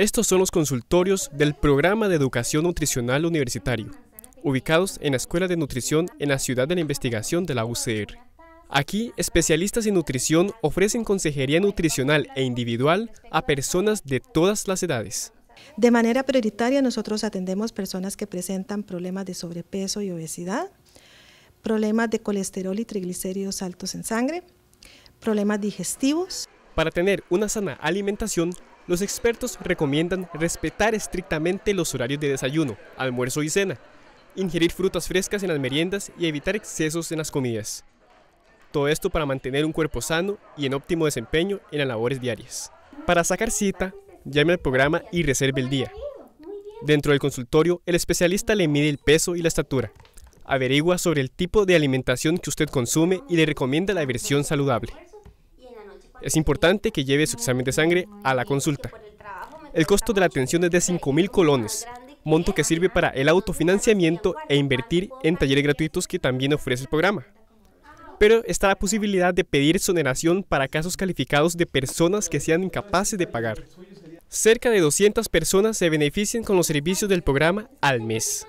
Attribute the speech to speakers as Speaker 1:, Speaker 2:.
Speaker 1: Estos son los consultorios del Programa de Educación Nutricional Universitario, ubicados en la Escuela de Nutrición en la Ciudad de la Investigación de la UCR. Aquí, especialistas en nutrición ofrecen consejería nutricional e individual a personas de todas las edades.
Speaker 2: De manera prioritaria, nosotros atendemos personas que presentan problemas de sobrepeso y obesidad, problemas de colesterol y triglicéridos altos en sangre, problemas digestivos.
Speaker 1: Para tener una sana alimentación, los expertos recomiendan respetar estrictamente los horarios de desayuno, almuerzo y cena, ingerir frutas frescas en las meriendas y evitar excesos en las comidas. Todo esto para mantener un cuerpo sano y en óptimo desempeño en las labores diarias. Para sacar cita, llame al programa y reserve el día. Dentro del consultorio, el especialista le mide el peso y la estatura. Averigua sobre el tipo de alimentación que usted consume y le recomienda la versión saludable. Es importante que lleve su examen de sangre a la consulta. El costo de la atención es de 5.000 colones, monto que sirve para el autofinanciamiento e invertir en talleres gratuitos que también ofrece el programa. Pero está la posibilidad de pedir exoneración para casos calificados de personas que sean incapaces de pagar. Cerca de 200 personas se benefician con los servicios del programa al mes.